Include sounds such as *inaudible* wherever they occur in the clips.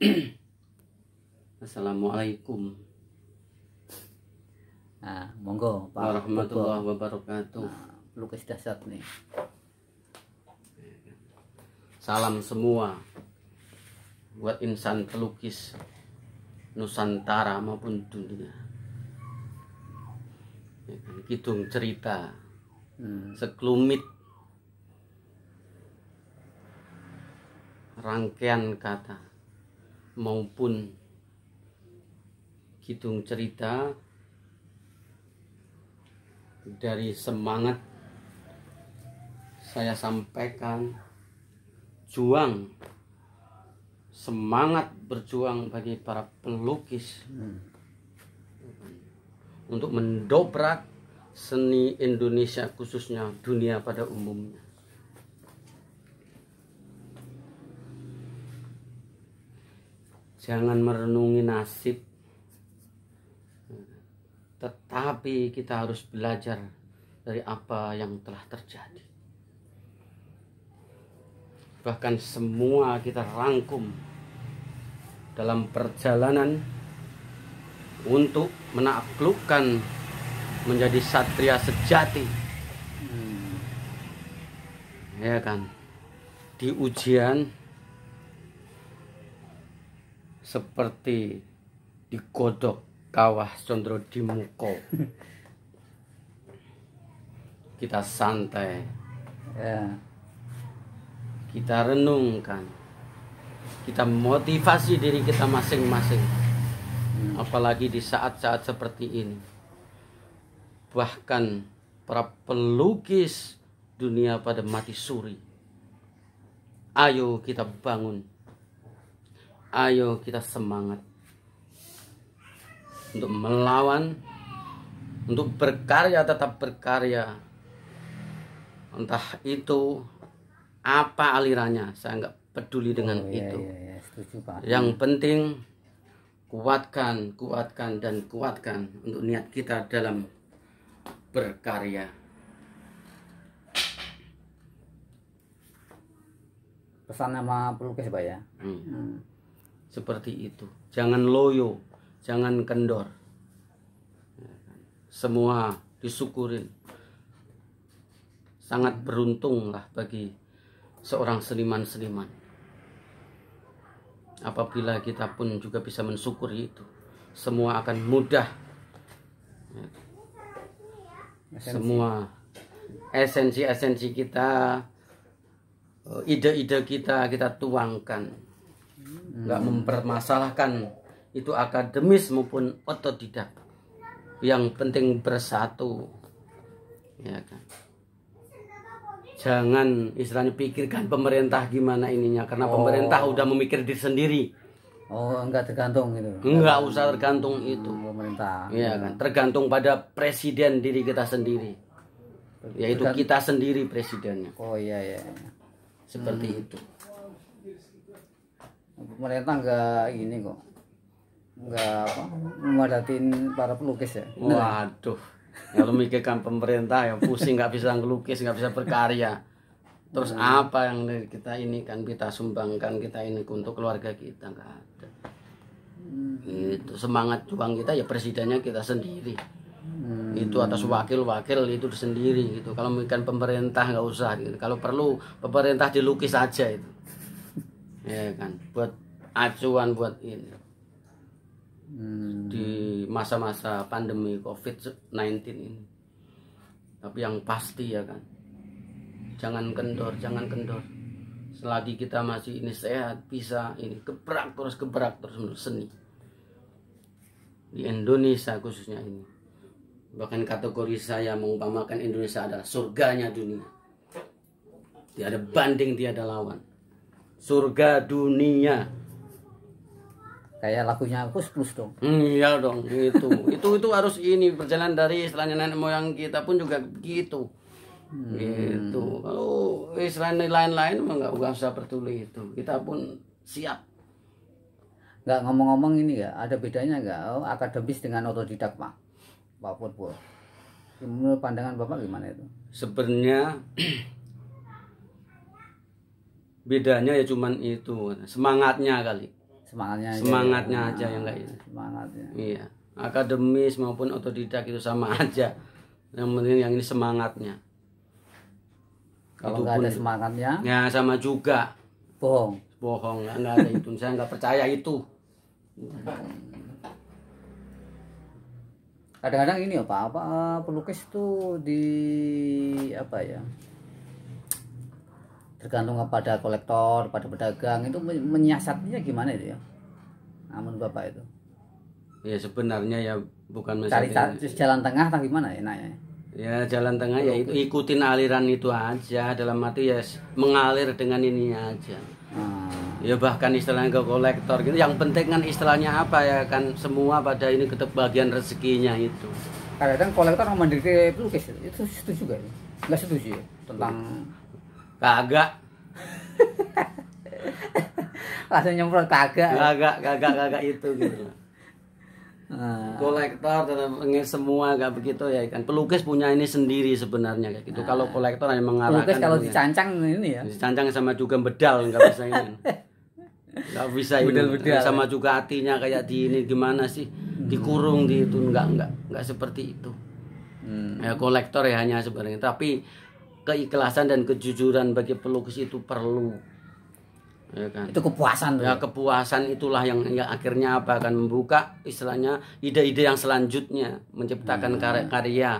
*clears throat* Assalamualaikum. Nah, monggo Pak warahmatullahi wabarakatuh. Nah, lukis dasar nih. Salam semua buat insan pelukis Nusantara maupun dunia. Ya kan, kidung cerita hmm. sekelumit rangkaian kata maupun kitung cerita dari semangat saya sampaikan juang semangat berjuang bagi para pelukis untuk mendobrak seni Indonesia khususnya dunia pada umumnya jangan merenungi nasib tetapi kita harus belajar dari apa yang telah terjadi bahkan semua kita rangkum dalam perjalanan untuk menaklukkan menjadi satria sejati hmm. ya kan di ujian seperti digodok kawah condro di muko kita santai ya. kita renungkan kita motivasi diri kita masing-masing hmm. apalagi di saat-saat seperti ini bahkan para pelukis dunia pada mati suri ayo kita bangun ayo kita semangat untuk melawan untuk berkarya tetap berkarya entah itu apa alirannya saya nggak peduli dengan oh, iya, itu iya, iya. yang penting kuatkan kuatkan dan kuatkan untuk niat kita dalam berkarya pesan sama pelukis pak ya hmm. Hmm seperti itu. Jangan loyo, jangan kendor. Semua disyukurin. Sangat beruntunglah bagi seorang seniman-seniman. Apabila kita pun juga bisa mensyukuri itu, semua akan mudah. Semua esensi-esensi kita, eh, ide-ide kita kita tuangkan nggak mempermasalahkan itu akademis maupun otodidak yang penting bersatu ya kan jangan istilahnya pikirkan pemerintah gimana ininya karena oh. pemerintah udah memikir diri sendiri oh enggak tergantung itu enggak usah tergantung itu oh, pemerintah ya kan tergantung pada presiden diri kita sendiri yaitu tergantung. kita sendiri presidennya oh iya iya, iya. seperti hmm. itu pemerintah nggak ini kok nggak apa memadatin para pelukis ya Bener? Ya? waduh kalau mikirkan pemerintah yang pusing nggak bisa ngelukis nggak bisa berkarya terus hmm. apa yang kita ini kan kita sumbangkan kita ini untuk keluarga kita nggak ada hmm. itu semangat juang kita ya presidennya kita sendiri hmm. itu atas wakil-wakil itu sendiri gitu kalau mikirkan pemerintah nggak usah gitu. kalau perlu pemerintah dilukis aja itu ya kan buat acuan buat ini hmm. di masa-masa pandemi COVID-19 ini tapi yang pasti ya kan jangan kendor jangan kendor selagi kita masih ini sehat bisa ini gebrak terus gebrak terus menurut seni di Indonesia khususnya ini bahkan kategori saya mengumpamakan Indonesia adalah surganya dunia tiada banding tiada lawan surga dunia kayak lagunya aku Plus dong. Mm, iya dong, itu. *laughs* itu itu harus ini perjalanan dari istilahnya nenek moyang kita pun juga gitu Hmm. Gitu. Kalau istilahnya lain-lain mah nggak usah peduli itu. Kita pun siap. Nggak ngomong-ngomong ini ya, ada bedanya nggak oh, akademis dengan otodidak, Pak? Pak Purbo. Menurut pandangan Bapak gimana itu? Sebenarnya *clears throat* bedanya ya cuman itu semangatnya kali semangatnya aja ya. semangatnya aja, ah, aja yang kayak gitu. semangatnya iya akademis maupun otodidak itu sama *laughs* aja yang penting yang ini semangatnya kalau nggak ada semangatnya ya sama juga bohong bohong nggak ada itu saya nggak percaya itu kadang-kadang ini apa apa pelukis itu di apa ya tergantung kepada kolektor pada pedagang itu menyiasatinya gimana itu ya namun bapak itu ya sebenarnya ya bukan mencari jalan tengah atau gimana ya, enaknya ya jalan tengah ya itu ikutin aliran itu aja dalam arti ya mengalir dengan ini aja hmm. ya bahkan istilahnya ke kolektor gitu yang penting kan istilahnya apa ya kan semua pada ini bagian rezekinya itu kadang kolektor mau mendirikan itu itu setuju gak? Ya? nggak setuju ya tentang kagak *laughs* langsung nyemprot kagak kagak kagak kagak itu gitu Uh, *laughs* kolektor dalam semua gak begitu ya kan pelukis punya ini sendiri sebenarnya kayak gitu uh, kalau ah. kolektor hanya mengarahkan pelukis kalau dicancang ini ya dicancang sama juga bedal nggak bisa ini *laughs* nggak bisa ini bedal -bedal. sama juga hatinya kayak di ini gimana sih hmm. dikurung di itu nggak nggak nggak seperti itu hmm. ya kolektor ya hanya sebenarnya tapi keikhlasan dan kejujuran bagi pelukis itu perlu ya kan? itu kepuasan ya, kepuasan itulah yang, yang akhirnya apa akan membuka istilahnya ide-ide yang selanjutnya menciptakan hmm. karya, karya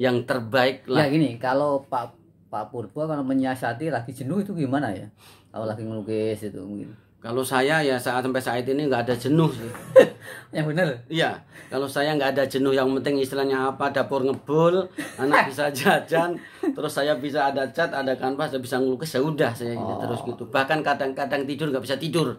yang terbaik lah ya gini kalau Pak Pak Purbo kalau menyiasati lagi jenuh itu gimana ya kalau lagi melukis itu mungkin kalau saya ya saat sampai saat ini nggak ada jenuh sih. *laughs* yang benar. Iya. Kalau saya nggak ada jenuh yang penting istilahnya apa dapur ngebul, anak *laughs* bisa jajan, terus saya bisa ada cat, ada kanvas, bisa ngelukis ya udah saya oh. gitu, terus gitu. Oh. Bahkan kadang-kadang tidur nggak bisa tidur.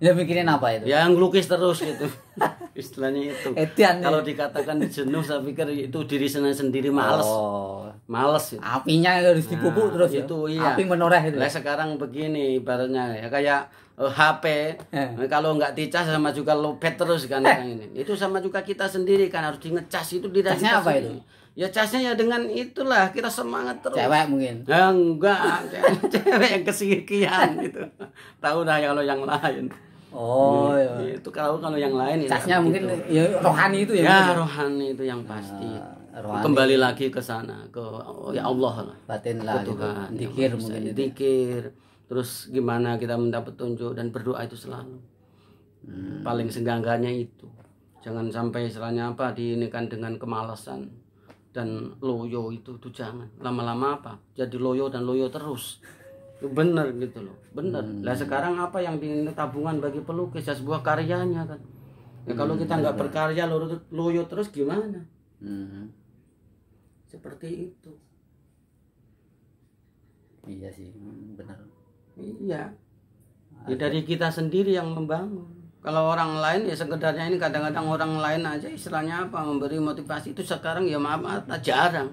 Ya mikirin apa itu? Ya yang lukis terus gitu. *laughs* Istilahnya itu. Edian, ya? Kalau dikatakan jenuh saya pikir itu diri sendiri, sendiri males. Oh. Males. Gitu. Apinya harus dipupuk nah, terus ya? itu. Ya. Iya. Api menoreh itu. Ya? Lah sekarang begini ibaratnya ya kayak uh, eh, HP eh. kalau nggak dicas sama juga lowbat terus kan eh. ini. Itu sama juga kita sendiri kan harus di ngecas itu di apa sendiri. itu? Ya casnya ya dengan itulah kita semangat terus. Cewek mungkin. Ya enggak, *laughs* cewek, yang kesekian gitu. Tahu dah kalau yang lain. Oh, gitu. iya. itu kalau kalau yang lain casnya ya, mungkin gitu. ya rohani itu ya. Ya mungkin. rohani itu yang pasti. Uh, Kembali lagi ke sana ke oh, ya Allah lah. Batin lah. Gitu. Tuhan, ya dikir mungkin. Itu. Ya. Dikir. Terus gimana kita mendapat tunjuk dan berdoa itu selalu. Hmm. Paling senggangganya itu. Jangan sampai istilahnya apa diinikan dengan kemalasan dan loyo itu tuh jangan. Lama-lama apa? Jadi loyo dan loyo terus benar gitu loh benar. hmm. lah sekarang apa yang di tabungan bagi pelukis ya sebuah karyanya kan ya kalau hmm, kita nggak berkarya loyo, loyo terus gimana hmm. seperti itu iya sih hmm, benar iya ya dari kita sendiri yang membangun kalau orang lain ya sekedarnya ini kadang-kadang orang lain aja istilahnya apa memberi motivasi itu sekarang ya maaf, maaf jarang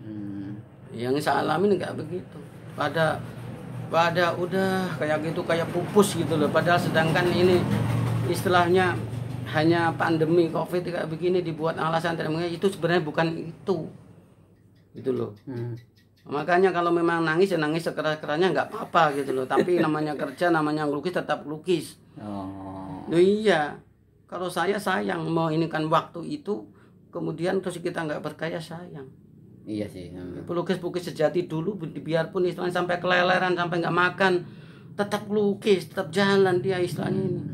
hmm. yang saya alami nggak begitu pada pada udah kayak gitu kayak pupus gitu loh padahal sedangkan ini istilahnya hanya pandemi covid kayak begini dibuat alasan dan itu sebenarnya bukan itu gitu loh hmm. makanya kalau memang nangis ya nangis sekeras kerasnya nggak apa-apa gitu loh tapi *laughs* namanya kerja namanya lukis tetap lukis oh. Loh, iya kalau saya sayang mau ini kan waktu itu kemudian terus kita nggak berkaya sayang Iya sih. Pelukis-pelukis sejati dulu biarpun istilahnya sampai keleleran sampai nggak makan tetap lukis, tetap jalan dia istilahnya ini. Hmm.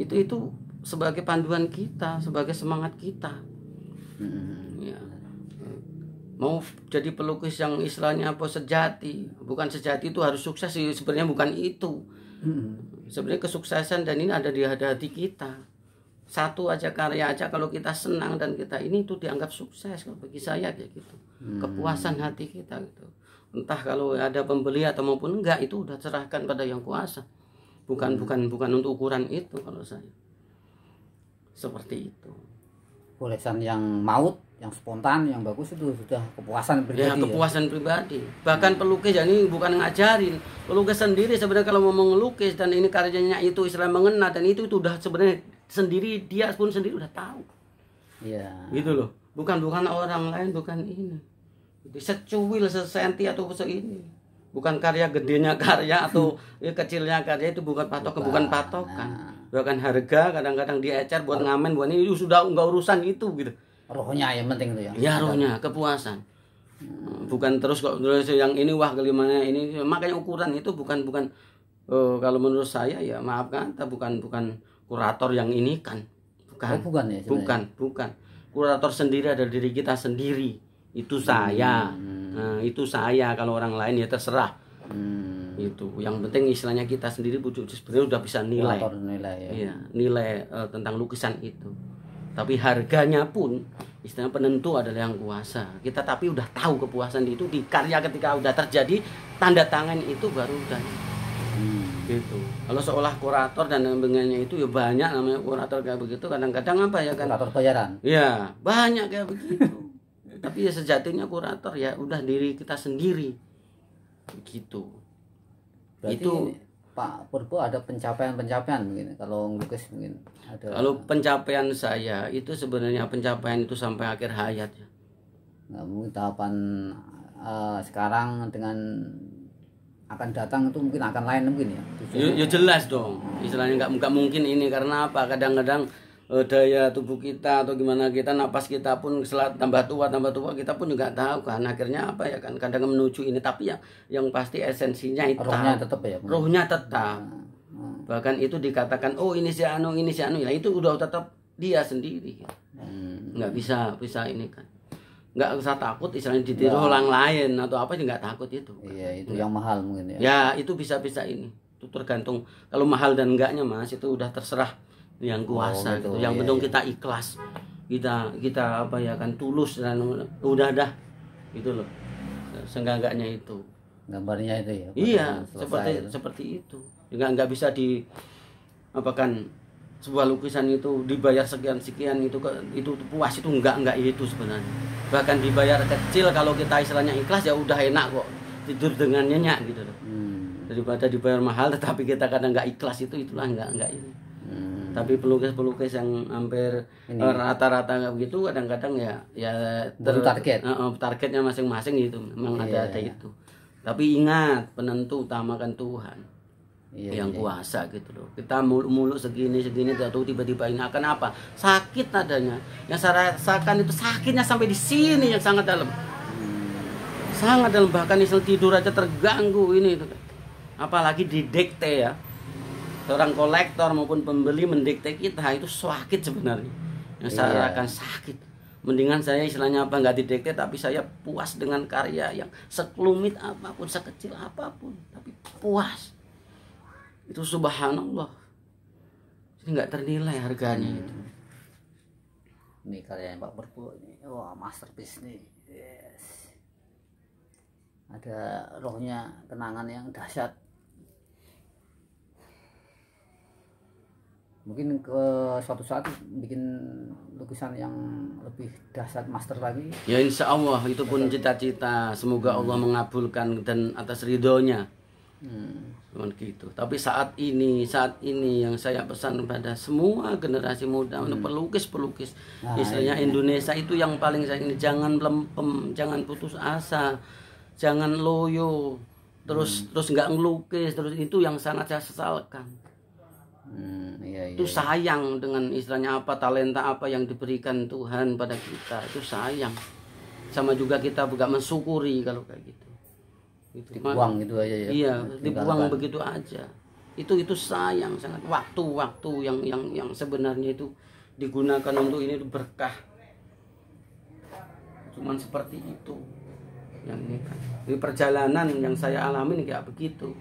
Itu itu sebagai panduan kita, sebagai semangat kita. Hmm. Ya. Mau jadi pelukis yang istilahnya apa sejati, bukan sejati itu harus sukses sebenarnya bukan itu. Hmm. Sebenarnya kesuksesan dan ini ada di hati kita satu aja karya aja kalau kita senang dan kita ini itu dianggap sukses kalau bagi saya kayak gitu hmm. kepuasan hati kita gitu entah kalau ada pembeli atau maupun enggak itu udah cerahkan pada yang kuasa bukan hmm. bukan bukan untuk ukuran itu kalau saya seperti itu tulisan yang maut yang spontan yang bagus itu sudah kepuasan ya, pribadi ya kepuasan ya? pribadi bahkan hmm. pelukis ya ini bukan ngajarin pelukis sendiri sebenarnya kalau mau mengelukis dan ini karyanya itu Islam mengena dan itu itu udah sebenarnya sendiri dia pun sendiri udah tahu ya. gitu loh bukan bukan orang lain bukan ini secuil sesenti atau ini bukan karya gedenya karya atau ya, *laughs* kecilnya karya itu bukan patok, bukan, bukan patokan nah. bukan harga kadang-kadang diecer buat oh. ngamen buat ini sudah nggak urusan itu gitu rohnya yang penting itu ya ya rohnya kepuasan hmm. bukan terus kok terus yang ini wah kelimanya ini makanya ukuran itu bukan bukan uh, kalau menurut saya ya maafkan, tapi bukan bukan kurator yang ini kan bukan oh, bukan ya bukan bukan kurator sendiri ada diri kita sendiri itu hmm, saya hmm. nah, itu saya kalau orang lain ya terserah hmm. itu yang penting istilahnya kita sendiri sebenarnya sudah bisa nilai kurator nilai ya. ya nilai uh, tentang lukisan itu tapi harganya pun istilahnya penentu adalah yang kuasa kita tapi udah tahu kepuasan itu di karya ketika udah terjadi tanda tangan itu baru udah begitu kalau seolah kurator dan lembengannya itu ya banyak namanya kurator kayak begitu kadang-kadang apa ya kan kurator bayaran ya banyak kayak begitu *laughs* tapi ya sejatinya kurator ya udah diri kita sendiri begitu Berarti itu Pak Purbo ada pencapaian-pencapaian mungkin kalau ngelukis mungkin ada kalau pencapaian saya itu sebenarnya pencapaian itu sampai akhir hayat ya nah, mungkin tahapan uh, sekarang dengan akan datang itu mungkin akan lain mungkin ya. ya. Ya, jelas dong. Istilahnya nggak nggak mungkin ini karena apa? Kadang-kadang eh, daya tubuh kita atau gimana kita napas kita pun selat tambah tua tambah tua kita pun juga tahu kan akhirnya apa ya kan kadang menuju ini tapi ya yang pasti esensinya itu rohnya tetap ya. Rohnya tetap. Hmm. Hmm. Bahkan itu dikatakan oh ini si anu ini si anu ya itu udah tetap dia sendiri. Hmm. Nggak bisa bisa ini kan nggak usah takut istilahnya ditiru ya. orang lain atau apa sih ya nggak takut itu iya itu ya. yang mahal mungkin ya ya itu bisa bisa ini itu tergantung kalau mahal dan enggaknya mas itu udah terserah yang oh, kuasa oh, gitu. yang iya, penting iya. kita ikhlas kita kita apa ya kan tulus dan udah dah gitu loh seenggak-enggaknya itu gambarnya itu ya iya seperti itu. seperti itu nggak nggak bisa di apa kan sebuah lukisan itu dibayar sekian sekian itu itu puas itu enggak enggak itu sebenarnya bahkan dibayar kecil kalau kita istilahnya ikhlas ya udah enak kok tidur dengan nyenyak gitu loh hmm. daripada dibayar mahal *laughs* tetapi kita kadang nggak ikhlas itu itulah nggak nggak ini hmm. tapi pelukis pelukis yang hampir eh, rata-rata nggak begitu kadang-kadang ya ya ter target uh, targetnya masing-masing itu memang yeah. ada ada itu tapi ingat penentu utamakan Tuhan iya, yang iya. kuasa iya. gitu loh kita mulu muluk segini segini tahu tiba-tiba ini akan apa sakit nadanya yang saya rasakan itu sakitnya sampai di sini yang sangat dalam hmm. sangat dalam bahkan istilah tidur aja terganggu ini itu apalagi didikte ya seorang kolektor maupun pembeli mendikte kita itu sakit sebenarnya yang saya iya. rasakan sakit mendingan saya istilahnya apa nggak didikte tapi saya puas dengan karya yang sekelumit apapun sekecil apapun tapi puas itu subhanallah ini nggak ternilai harganya hmm. itu ini karya Pak Perpu ini wah masterpiece nih yes ada rohnya kenangan yang dahsyat mungkin ke suatu saat bikin lukisan yang lebih dahsyat master lagi ya insya Allah itu pun cita-cita semoga hmm. Allah mengabulkan dan atas ridhonya hmm. Cuman gitu. Tapi saat ini, saat ini yang saya pesan kepada semua generasi muda hmm. untuk pelukis-pelukis nah, istilahnya iya. Indonesia itu yang paling saya ini jangan lempem, jangan putus asa, jangan loyo, terus hmm. terus nggak ngelukis, terus itu yang sangat saya sesalkan. Hmm, iya, iya. Itu iya. sayang dengan istilahnya apa talenta apa yang diberikan Tuhan pada kita, itu sayang. Sama juga kita juga mensyukuri kalau kayak gitu itu dibuang gitu aja ya iya dibuang begitu aja itu itu sayang sangat waktu-waktu yang yang yang sebenarnya itu digunakan untuk ini berkah cuman seperti itu yang ini kan ini perjalanan yang saya ini kayak begitu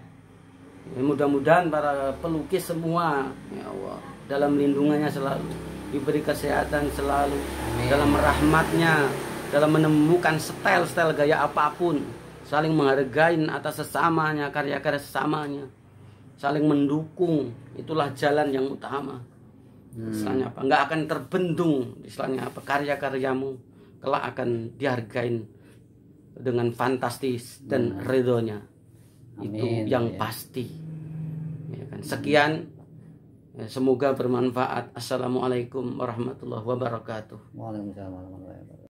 ya, mudah-mudahan para pelukis semua ya Allah dalam lindungannya selalu diberi kesehatan selalu Amin. dalam rahmatnya dalam menemukan style-style gaya apapun saling menghargai atas sesamanya, karya-karya sesamanya, saling mendukung, itulah jalan yang utama. Hmm. apa? Nggak akan terbendung, misalnya apa? Karya-karyamu kelak akan dihargain dengan fantastis dan hmm. redonya. Amin, itu yang ya. pasti. Ya kan? Sekian. Ya, semoga bermanfaat. Assalamualaikum warahmatullahi wabarakatuh. Waalaikumsalam warahmatullahi wabarakatuh.